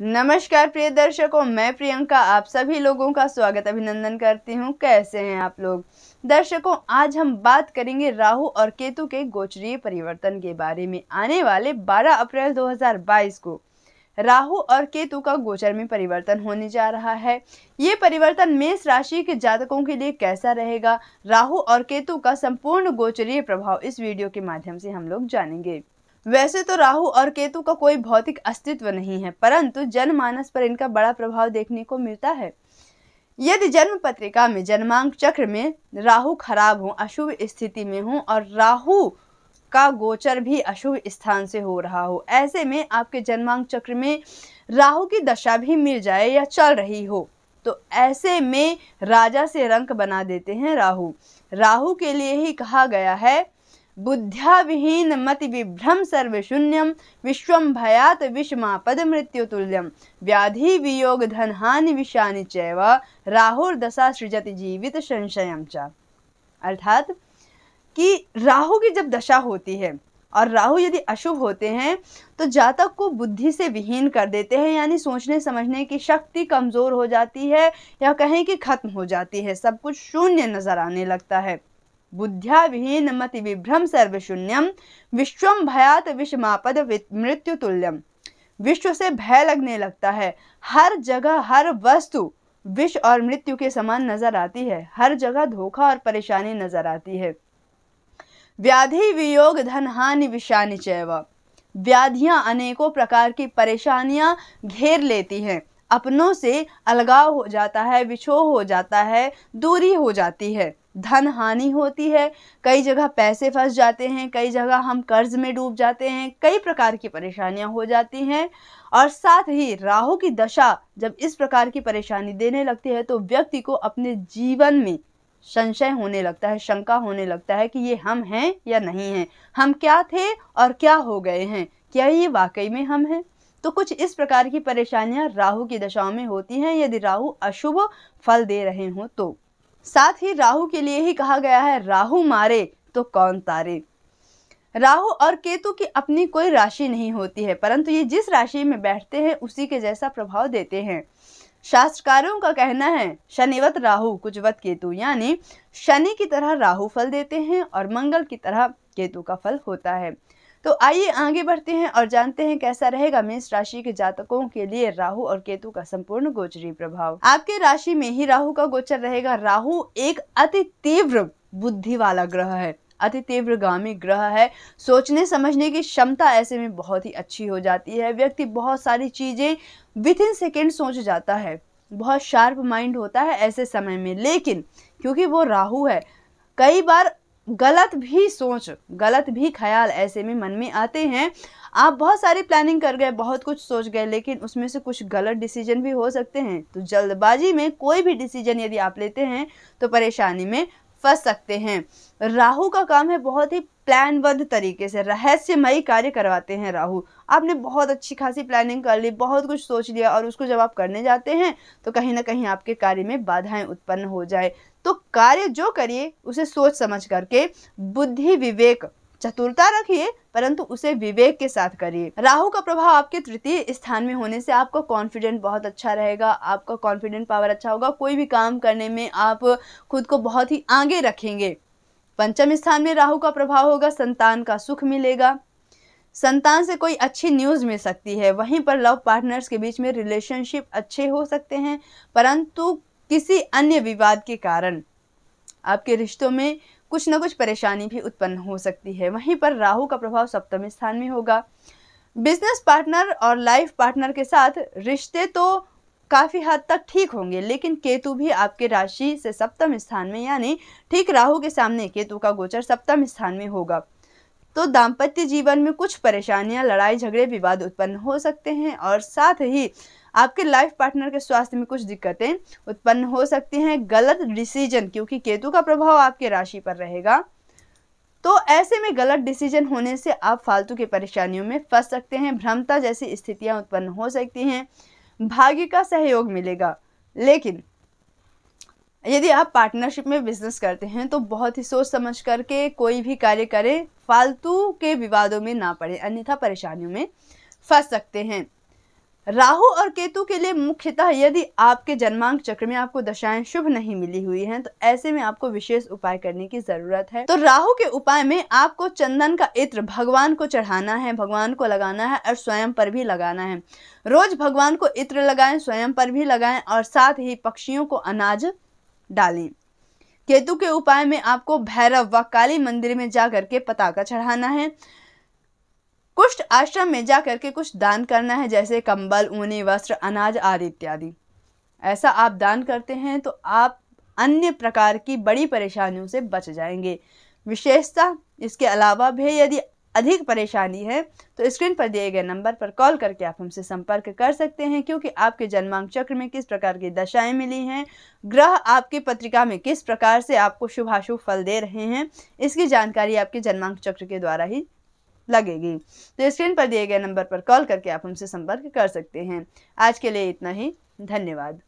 नमस्कार प्रिय दर्शकों मैं प्रियंका आप सभी लोगों का स्वागत अभिनंदन करती हूं कैसे हैं आप लोग दर्शकों आज हम बात करेंगे राहु और केतु के गोचरीय परिवर्तन के बारे में आने वाले 12 अप्रैल 2022 को राहु और केतु का गोचर में परिवर्तन होने जा रहा है ये परिवर्तन मेष राशि के जातकों के लिए कैसा रहेगा राहु और केतु का संपूर्ण गोचरीय प्रभाव इस वीडियो के माध्यम से हम लोग जानेंगे वैसे तो राहु और केतु का कोई भौतिक अस्तित्व नहीं है परंतु जनमानस पर इनका बड़ा प्रभाव देखने को मिलता है यदि जन्म पत्रिका में जन्मांक चक्र में राहु खराब हो अशुभ स्थिति में हो और राहु का गोचर भी अशुभ स्थान से हो रहा हो ऐसे में आपके जन्मांक चक्र में राहु की दशा भी मिल जाए या चल रही हो तो ऐसे में राजा से रंक बना देते हैं राहु राहु के लिए ही कहा गया है बुद्ध्या विहीन मति विभ्रम सर्वशून्यम विश्वम भयात मृत्यु तुल्यम व्याधि वियोग हानि विषानि चैव दशा सृजति जीवित संशय च अर्थात कि राहु की जब दशा होती है और राहु यदि अशुभ होते हैं तो जातक को बुद्धि से विहीन कर देते हैं यानी सोचने समझने की शक्ति कमज़ोर हो जाती है या कहें कि खत्म हो जाती है सब कुछ शून्य नज़र आने लगता है बुद्ध्या मति विभ्रम सर्वशून्यम विश्वम भयात विषमापद मृत्यु तुल्यम विश्व से भय लगने लगता है हर जगह हर वस्तु विष और मृत्यु के समान नजर आती है हर जगह धोखा और परेशानी नजर आती है व्याधि वियोग धन हानि विषानि चैव व्याधियां अनेकों प्रकार की परेशानियां घेर लेती हैं अपनों से अलगाव हो जाता है विछोह हो जाता है दूरी हो जाती है धन हानि होती है कई जगह पैसे फंस जाते हैं कई जगह हम कर्ज में डूब जाते हैं कई प्रकार की परेशानियां हो जाती हैं और साथ ही राहु की दशा जब इस प्रकार की परेशानी देने लगती है तो व्यक्ति को अपने जीवन में संशय होने लगता है शंका होने लगता है कि ये हम हैं या नहीं हैं हम क्या थे और क्या हो गए हैं क्या ये वाकई में हम हैं तो कुछ इस प्रकार की परेशानियां राहु की दशाओं में होती हैं यदि राहु अशुभ फल दे रहे हों तो साथ ही राहु के लिए ही कहा गया है राहु मारे तो कौन तारे राहु और केतु की अपनी कोई राशि नहीं होती है परंतु ये जिस राशि में बैठते हैं उसी के जैसा प्रभाव देते हैं शास्त्रकारों का कहना है शनिवत राहु कुछवत केतु यानी शनि की तरह राहु फल देते हैं और मंगल की तरह केतु का फल होता है तो आइए आगे बढ़ते हैं और जानते हैं कैसा रहेगा मेष राशि के जातकों के लिए राहु और केतु का संपूर्ण गोचरी प्रभाव आपके राशि में ही राहु का गोचर रहेगा राहु एक अति तीव्र बुद्धि वाला ग्रह है अति तीव्र गामी ग्रह है सोचने समझने की क्षमता ऐसे में बहुत ही अच्छी हो जाती है व्यक्ति बहुत सारी चीजें विथ इन सेकेंड सोच जाता है बहुत शार्प माइंड होता है ऐसे समय में लेकिन क्योंकि वो राहु है कई बार गलत भी सोच गलत भी ख्याल ऐसे में मन में आते हैं आप बहुत सारी प्लानिंग कर गए बहुत कुछ सोच गए लेकिन उसमें से कुछ गलत डिसीजन भी हो सकते हैं तो जल्दबाजी में कोई भी डिसीजन यदि आप लेते हैं तो परेशानी में फंस सकते हैं राहु का काम है बहुत ही प्लानबद्ध तरीके से रहस्यमयी कार्य करवाते हैं राहु आपने बहुत अच्छी खासी प्लानिंग कर ली बहुत कुछ सोच लिया और उसको जब आप करने जाते हैं तो कहीं ना कहीं आपके कार्य में बाधाएं उत्पन्न हो जाए तो कार्य जो करिए उसे सोच समझ करके बुद्धि विवेक चतुरता रखिए परंतु उसे विवेक के साथ करिए राहु का प्रभाव आपके तृतीय स्थान में होने से आपका कॉन्फिडेंट बहुत अच्छा रहेगा आपका कॉन्फिडेंट पावर अच्छा होगा कोई भी काम करने में आप खुद को बहुत ही आगे रखेंगे पंचम स्थान में राहु का प्रभाव होगा संतान का सुख मिलेगा संतान से कोई अच्छी न्यूज़ मिल सकती है वहीं पर लव पार्टनर्स के बीच में रिलेशनशिप अच्छे हो सकते हैं परंतु किसी अन्य विवाद के कारण आपके रिश्तों में कुछ न कुछ परेशानी भी उत्पन्न हो सकती है वहीं पर राहु का प्रभाव सप्तम स्थान में होगा बिजनेस पार्टनर और लाइफ पार्टनर के साथ रिश्ते तो काफ़ी हद तक ठीक होंगे लेकिन केतु भी आपके राशि से सप्तम स्थान में यानी ठीक राहु के सामने केतु का गोचर सप्तम स्थान में होगा तो दाम्पत्य जीवन में कुछ परेशानियां लड़ाई झगड़े विवाद उत्पन्न हो सकते हैं और साथ ही आपके लाइफ पार्टनर के स्वास्थ्य में कुछ दिक्कतें उत्पन्न हो सकती हैं गलत डिसीजन क्योंकि केतु का प्रभाव आपके राशि पर रहेगा तो ऐसे में गलत डिसीजन होने से आप फालतू की परेशानियों में फंस सकते हैं भ्रमता जैसी स्थितियां उत्पन्न हो सकती हैं भाग्य का सहयोग मिलेगा लेकिन यदि आप पार्टनरशिप में बिजनेस करते हैं तो बहुत ही सोच समझ करके कोई भी कार्य करें फालतू के विवादों में ना पड़े अन्यथा परेशानियों में फंस सकते हैं राहु और केतु के लिए मुख्यतः यदि आपके जन्मांक चक्र में आपको दशाएं शुभ नहीं मिली हुई हैं तो ऐसे में आपको विशेष उपाय करने की जरूरत है तो राहु के उपाय में आपको चंदन का इत्र भगवान को चढ़ाना है भगवान को लगाना है और स्वयं पर भी लगाना है रोज भगवान को इत्र लगाएं स्वयं पर भी लगाएं और साथ ही पक्षियों को अनाज डालें केतु के उपाय में आपको भैरव व काली मंदिर में जाकर के पताका चढ़ाना है कुष्ठ आश्रम में जाकर के कुछ दान करना है जैसे कंबल ऊनी वस्त्र अनाज आदि इत्यादि ऐसा आप दान करते हैं तो आप अन्य प्रकार की बड़ी परेशानियों से बच जाएंगे विशेषता इसके अलावा भी यदि अधिक परेशानी है तो स्क्रीन पर दिए गए नंबर पर कॉल करके आप हमसे संपर्क कर सकते हैं क्योंकि आपके जन्मांक चक्र में किस प्रकार की दशाएं मिली हैं ग्रह आपकी पत्रिका में किस प्रकार से आपको शुभाशुभ फल दे रहे हैं इसकी जानकारी आपके जन्मांक चक्र के द्वारा ही लगेगी तो स्क्रीन पर दिए गए नंबर पर कॉल करके आप हमसे संपर्क कर सकते हैं आज के लिए इतना ही धन्यवाद